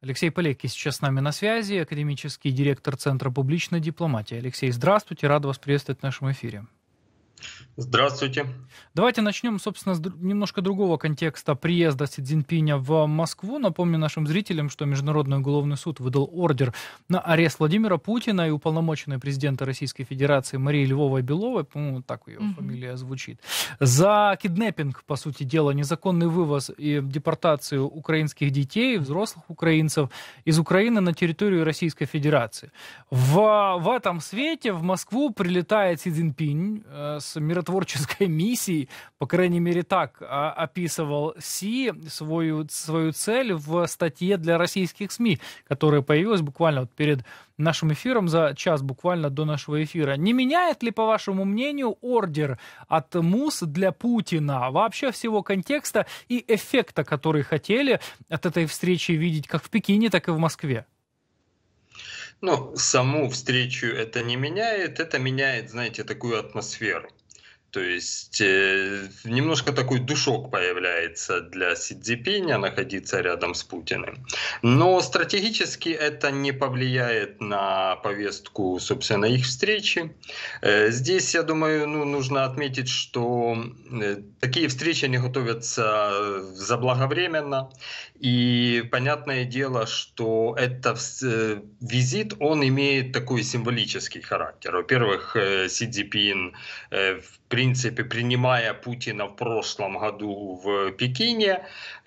Алексей Полеки сейчас с нами на связи, академический директор Центра публичной дипломатии. Алексей, здравствуйте, рад вас приветствовать в нашем эфире. Здравствуйте. Давайте начнем, собственно, с немножко другого контекста приезда Си Цзиньпиня в Москву. Напомню нашим зрителям, что Международный уголовный суд выдал ордер на арест Владимира Путина и уполномоченной президента Российской Федерации Марии Львовой Беловой, по-моему, так ее mm-hmm. фамилия звучит, за киднеппинг, по сути дела, незаконный вывоз и депортацию украинских детей, взрослых украинцев из Украины на территорию Российской Федерации. В, в этом свете в Москву прилетает Си Цзиньпинь э, с миротворческим миротворческой миссии, по крайней мере так а, описывал Си свою, свою цель в статье для российских СМИ, которая появилась буквально вот перед нашим эфиром за час буквально до нашего эфира. Не меняет ли, по вашему мнению, ордер от МУС для Путина вообще всего контекста и эффекта, который хотели от этой встречи видеть как в Пекине, так и в Москве? Ну, саму встречу это не меняет, это меняет, знаете, такую атмосферу. То есть э, немножко такой душок появляется для Си Цзипиня находиться рядом с Путиным. Но стратегически это не повлияет на повестку, собственно, их встречи. Э, здесь, я думаю, ну, нужно отметить, что э, такие встречи они готовятся заблаговременно. И понятное дело, что это э, визит, он имеет такой символический характер. Во-первых, э, Си Цзипин э, в принципе, принимая Путина в прошлом году в Пекине,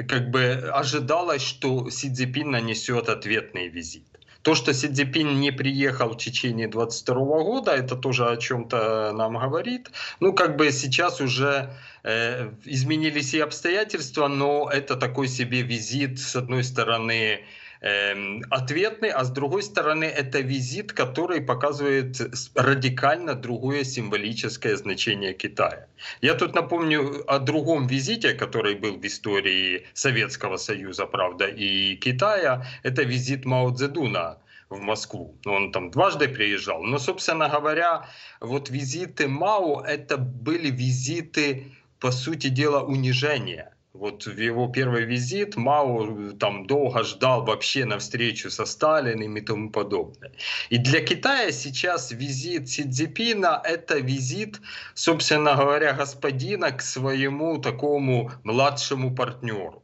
как бы ожидалось, что Си Цзипин нанесет ответный визит. То, что Си Цзипин не приехал в течение 22 года, это тоже о чем-то нам говорит. Ну, как бы сейчас уже э, изменились и обстоятельства, но это такой себе визит, с одной стороны, Эм, ответный, а с другой стороны это визит, который показывает радикально другое символическое значение Китая. Я тут напомню о другом визите, который был в истории Советского Союза, правда, и Китая. Это визит Мао Цзэдуна в Москву. Ну, он там дважды приезжал. Но, собственно говоря, вот визиты Мао — это были визиты, по сути дела, унижения вот в его первый визит Мао э, там долго ждал вообще на встречу со Сталиным и тому подобное. И для Китая сейчас визит Си Цзипина – это визит, собственно говоря, господина к своему такому младшему партнеру.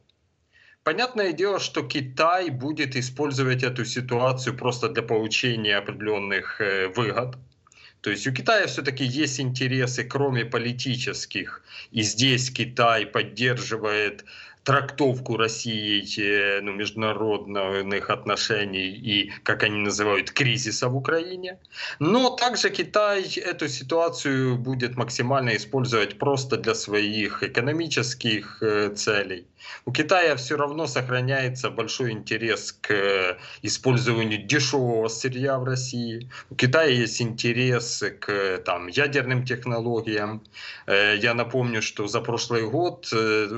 Понятное дело, что Китай будет использовать эту ситуацию просто для получения определенных э, выгод – то есть у Китая все-таки есть интересы, кроме политических. И здесь Китай поддерживает трактовку России ну, международных отношений и, как они называют, кризиса в Украине. Но также Китай эту ситуацию будет максимально использовать просто для своих экономических э, целей. У Китая все равно сохраняется большой интерес к э, использованию дешевого сырья в России. У Китая есть интерес к э, там, ядерным технологиям. Э, я напомню, что за прошлый год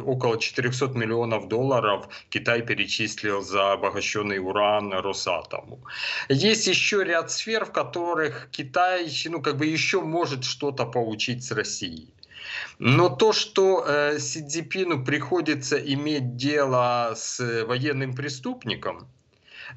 около 400 миллионов долларов Китай перечислил за обогащенный уран Росатому. Есть еще ряд сфер, в которых Китай ну, как бы еще может что-то получить с Россией. Но то, что э, Сидзипину приходится иметь дело с э, военным преступником,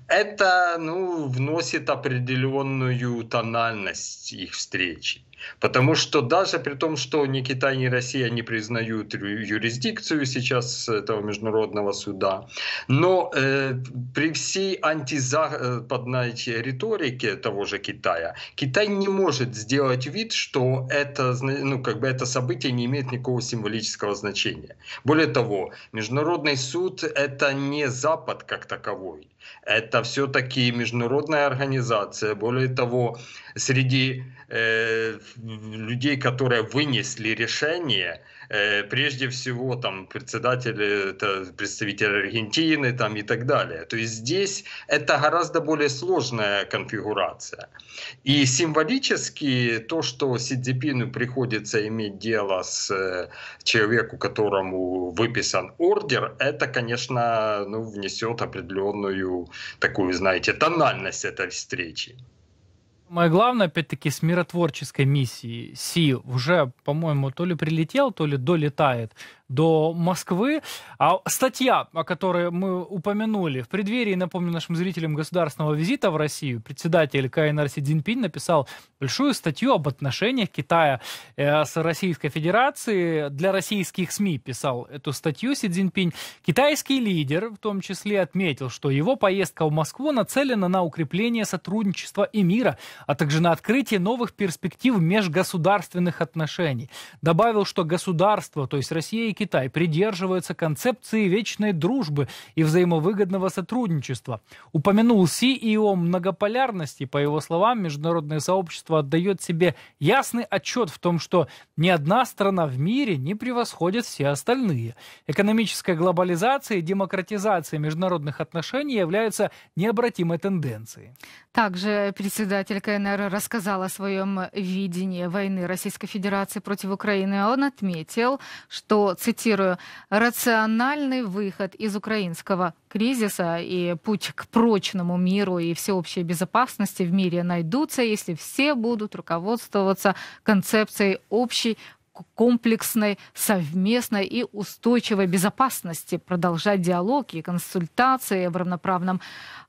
это ну, вносит определенную тональность их встречи. Потому что даже при том, что ни Китай, ни Россия не признают юрисдикцию сейчас этого международного суда, но э, при всей антизападной э, риторике того же Китая, Китай не может сделать вид, что это, ну, как бы это событие не имеет никакого символического значения. Более того, международный суд — это не Запад как таковой. Это все-таки международная организация. Более того, среди э, людей, которые вынесли решение, э, прежде всего там председатель, это представитель Аргентины там, и так далее. То есть здесь это гораздо более сложная конфигурация. И символически то, что Си Цзипину приходится иметь дело с э, человеку, которому выписан ордер, это, конечно, ну, внесет определенную такую, знаете, тональность этой встречи. Мое главное, опять-таки, с миротворческой миссии Си уже, по-моему, то ли прилетел, то ли долетает до Москвы. А статья, о которой мы упомянули, в преддверии, напомню нашим зрителям государственного визита в Россию, председатель КНР Си Цзиньпин написал большую статью об отношениях Китая э, с Российской Федерацией. Для российских СМИ писал эту статью Си Цзиньпин. Китайский лидер в том числе отметил, что его поездка в Москву нацелена на укрепление сотрудничества и мира, а также на открытие новых перспектив межгосударственных отношений. Добавил, что государство, то есть Россия и Китай придерживаются концепции вечной дружбы и взаимовыгодного сотрудничества. Упомянул Си и о многополярности. По его словам, международное сообщество отдает себе ясный отчет в том, что ни одна страна в мире не превосходит все остальные. Экономическая глобализация и демократизация международных отношений являются необратимой тенденцией. Также председатель КНР рассказал о своем видении войны Российской Федерации против Украины. Он отметил, что цитирую, рациональный выход из украинского кризиса и путь к прочному миру и всеобщей безопасности в мире найдутся, если все будут руководствоваться концепцией общей комплексной, совместной и устойчивой безопасности, продолжать диалоги и консультации в равноправном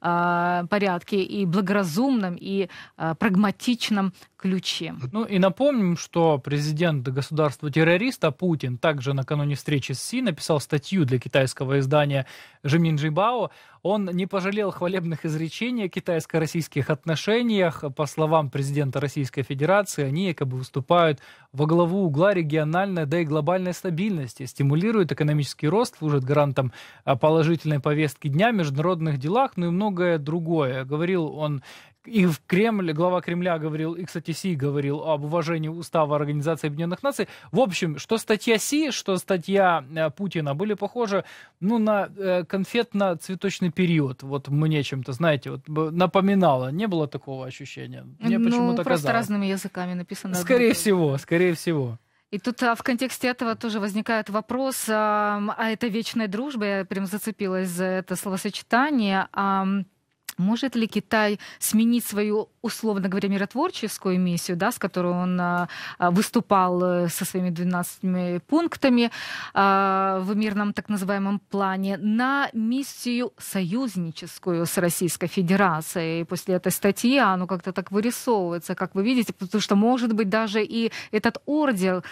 э, порядке и благоразумном и э, прагматичном ключе. Ну и напомним, что президент государства-террориста Путин также накануне встречи с Си написал статью для китайского издания Жемин Джибао он не пожалел хвалебных изречений о китайско-российских отношениях. По словам президента Российской Федерации, они якобы выступают во главу угла региональной, да и глобальной стабильности, стимулируют экономический рост, служат гарантом а, положительной повестки дня в международных делах, ну и многое другое. Говорил он и в Кремль, глава Кремля говорил, и, кстати, Си говорил об уважении устава Организации Объединенных Наций. В общем, что статья Си, что статья э, Путина были похожи ну, на э, конфетно-цветочный период. Вот мне чем-то, знаете, вот напоминало. Не было такого ощущения. Мне ну, почему-то просто казалось. разными языками написано. Скорее одно. всего, скорее всего. И тут а, в контексте этого тоже возникает вопрос, а, а это вечная дружба, я прям зацепилась за это словосочетание, а, может ли Китай сменить свою условно говоря, миротворческую миссию, да, с которой он а, а, выступал э, со своими 12 пунктами а, в мирном так называемом плане, на миссию союзническую с Российской Федерацией. И после этой статьи оно как-то так вырисовывается, как вы видите, потому что, может быть, даже и этот ордер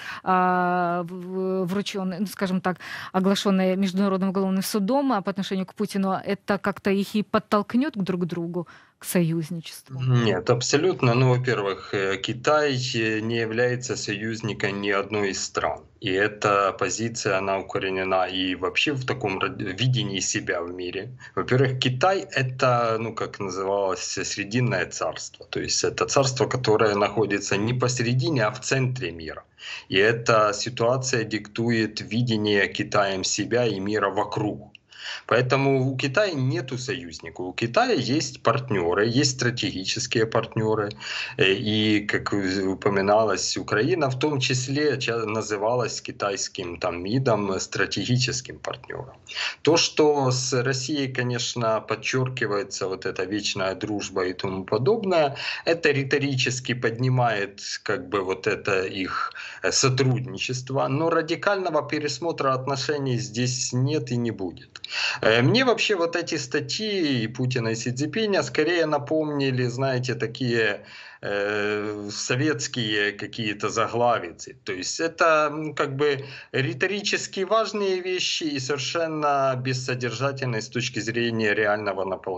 врученный, ну, скажем так, оглашенный Международным уголовным судом по отношению к Путину, это как-то их и подтолкнет друг к другу к союзничеству? Нет, абсолютно. Ну, во-первых, э, Китай э, не является союзником ни одной из стран. И эта позиция, она укоренена и вообще в таком видении себя в мире. Во-первых, Китай — это, ну, как называлось, срединное царство. То есть это царство, которое находится не посередине, а в центре мира. И эта ситуация диктует видение Китаем себя и мира вокруг. Поэтому у Китая нету союзников. У Китая есть партнеры, есть стратегические партнеры. Э, и, как упоминалось, Украина в том числе называлась китайским там, МИДом стратегическим партнером. То, что с Россией, конечно, подчеркивается вот эта вечная дружба и тому подобное, это риторически поднимает как бы вот это их э, сотрудничество, но радикального пересмотра отношений здесь нет и не будет. Э, мне вообще вот эти статьи Путина и Сидзипиня скорее напомнили, знаете, такие э, советские какие-то заглавицы. То есть это как бы риторически важные вещи и совершенно бессодержательные с точки зрения реального наполнения.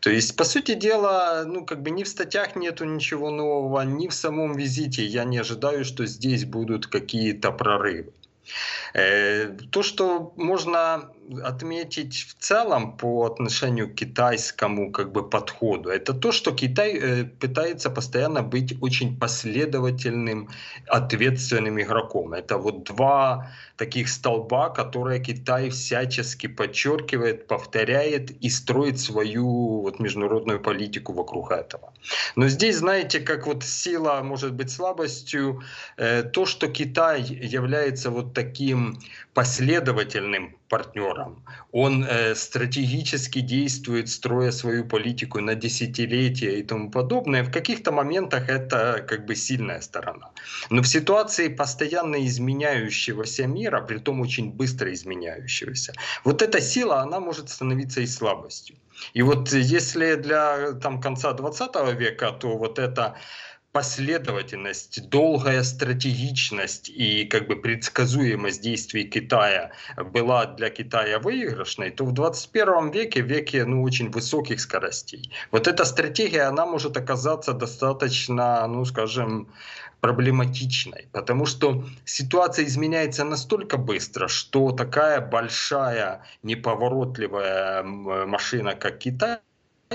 То есть, по сути дела, ну, как бы ни в статьях нету ничего нового, ни в самом визите я не ожидаю, что здесь будут какие-то прорывы. Э, то, что можно отметить в целом по отношению к китайскому как бы, подходу, это то, что Китай э, пытается постоянно быть очень последовательным, ответственным игроком. Это вот два таких столба, которые Китай всячески подчеркивает, повторяет и строит свою вот, международную политику вокруг этого. Но здесь, знаете, как вот сила может быть слабостью, э, то, что Китай является вот таким последовательным партнером. Он э, стратегически действует, строя свою политику на десятилетия и тому подобное. В каких-то моментах это как бы сильная сторона. Но в ситуации постоянно изменяющегося мира, при том очень быстро изменяющегося, вот эта сила, она может становиться и слабостью. И вот если для там, конца 20 века, то вот это последовательность, долгая стратегичность и как бы предсказуемость действий Китая была для Китая выигрышной, то в 21 веке, веке ну, очень высоких скоростей, вот эта стратегия, она может оказаться достаточно, ну скажем, проблематичной, потому что ситуация изменяется настолько быстро, что такая большая неповоротливая машина, как Китай,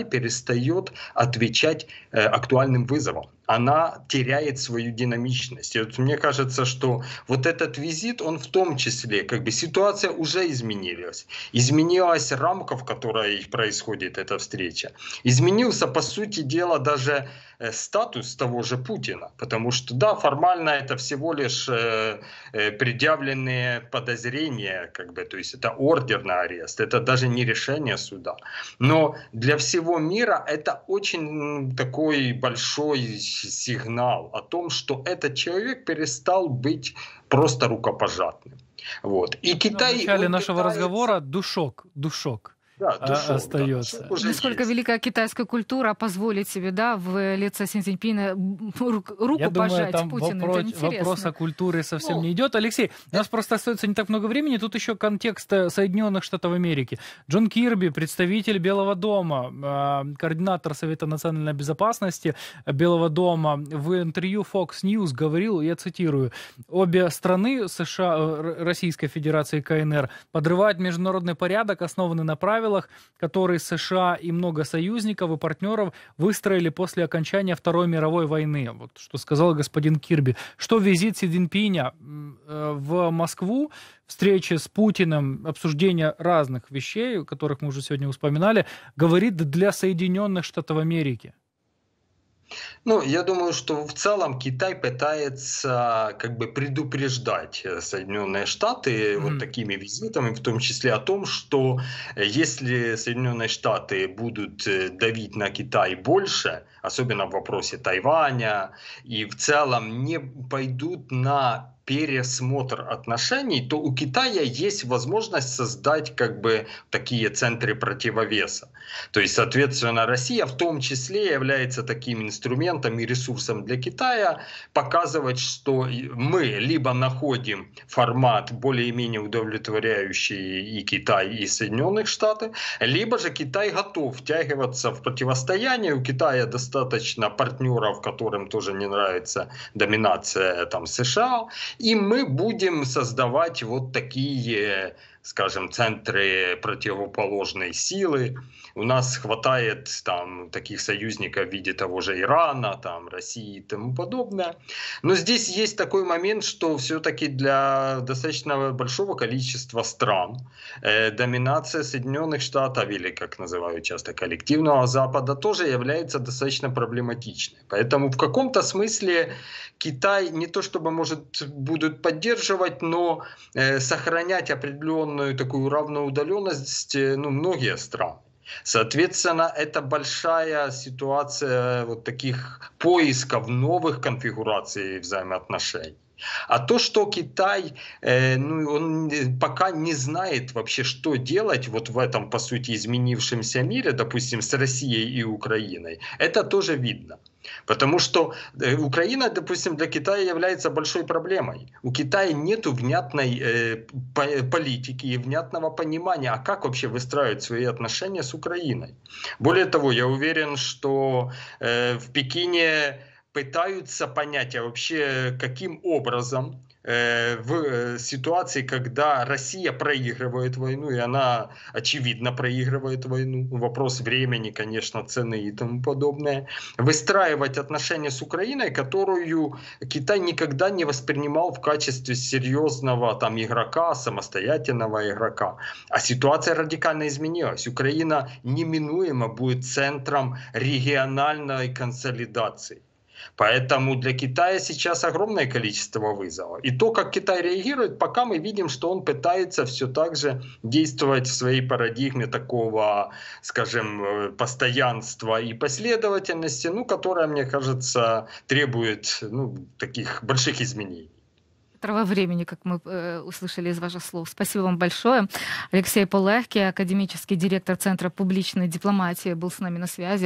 перестает отвечать э, актуальным вызовам. Она теряет свою динамичность. И вот мне кажется, что вот этот визит, он в том числе, как бы ситуация уже изменилась. Изменилась рамка, в которой происходит эта встреча. Изменился, по сути дела, даже Э, статус того же Путина. Потому что, да, формально это всего лишь э, э, предъявленные подозрения, как бы, то есть это ордер на арест, это даже не решение суда. Но для всего мира это очень такой большой сигнал о том, что этот человек перестал быть просто рукопожатным. Вот. И ну, Китай... В начале нашего Китай... разговора душок, душок да, а, душой, остается. Да. Насколько есть. великая китайская культура позволит себе, да, в лице Син Цзиньпина руку Я пожать думаю, там Путину. Вопрос, это интересно. вопрос о культуре совсем ну, не идет. Алексей, у нас просто остается не так много времени. Тут еще контекст э, Соединенных Штатов Америки. Джон Кирби, представитель Белого дома, а, координатор Совета национальной безопасности Белого дома, в интервью Fox News говорил, я цитирую, обе страны, США, Российской Федерации и КНР, подрывают международный порядок, основанный на правилах правилах, которые США и много союзников и партнеров выстроили после окончания Второй мировой войны. Вот что сказал господин Кирби. Что визит Си Цзиньпиня э, в Москву, встреча с Путиным, обсуждение разных вещей, о которых мы уже сегодня вспоминали, говорит для Соединенных Штатов Америки. Ну, я думаю, что в целом Китай пытается как бы предупреждать э, Соединенные Штаты mm-hmm. вот такими визитами, в том числе о том, что э, если Соединенные Штаты будут э, давить на Китай больше, особенно в вопросе Тайваня, и в целом не пойдут на пересмотр отношений, то у Китая есть возможность создать как бы такие центры противовеса. То есть, соответственно, Россия в том числе является таким инструментом, инструментом и ресурсом для Китая показывать, что мы либо находим формат более-менее удовлетворяющий и Китай, и Соединенных Штаты, либо же Китай готов втягиваться в противостояние. У Китая достаточно партнеров, которым тоже не нравится доминация там, США. И мы будем создавать вот такие скажем, центры противоположной силы. У нас хватает там таких союзников в виде того же Ирана, там России и тому подобное. Но здесь есть такой момент, что все-таки для достаточно большого количества стран э, доминация Соединенных Штатов или, как называют часто, коллективного Запада тоже является достаточно проблематичной. Поэтому в каком-то смысле Китай не то чтобы может будут поддерживать, но э, сохранять определенную определенную такую равную удаленность ну, многие страны. Соответственно, это большая ситуация вот таких поисков новых конфигураций взаимоотношений. А то, что Китай, э, ну, он пока не знает вообще, что делать вот в этом, по сути, изменившемся мире, допустим, с Россией и Украиной, это тоже видно. Потому что э, Украина, допустим, для Китая является большой проблемой. У Китая нет внятной э, политики и внятного понимания, а как вообще выстраивать свои отношения с Украиной. Более того, я уверен, что э, в Пекине пытаются понять, а вообще каким образом э, в э, ситуации, когда Россия проигрывает войну, и она очевидно проигрывает войну, вопрос времени, конечно, цены и тому подобное, выстраивать отношения с Украиной, которую Китай никогда не воспринимал в качестве серьезного там игрока, самостоятельного игрока. А ситуация радикально изменилась. Украина неминуемо будет центром региональной консолидации. Поэтому для Китая сейчас огромное количество вызовов. И то, как Китай реагирует, пока мы видим, что он пытается все так же действовать в своей парадигме такого, скажем, э, постоянства и последовательности, ну, которая, мне кажется, требует ну, таких больших изменений трава времени, как мы э, услышали из ваших слов. Спасибо вам большое. Алексей Полехки, академический директор Центра публичной дипломатии, был с нами на связи.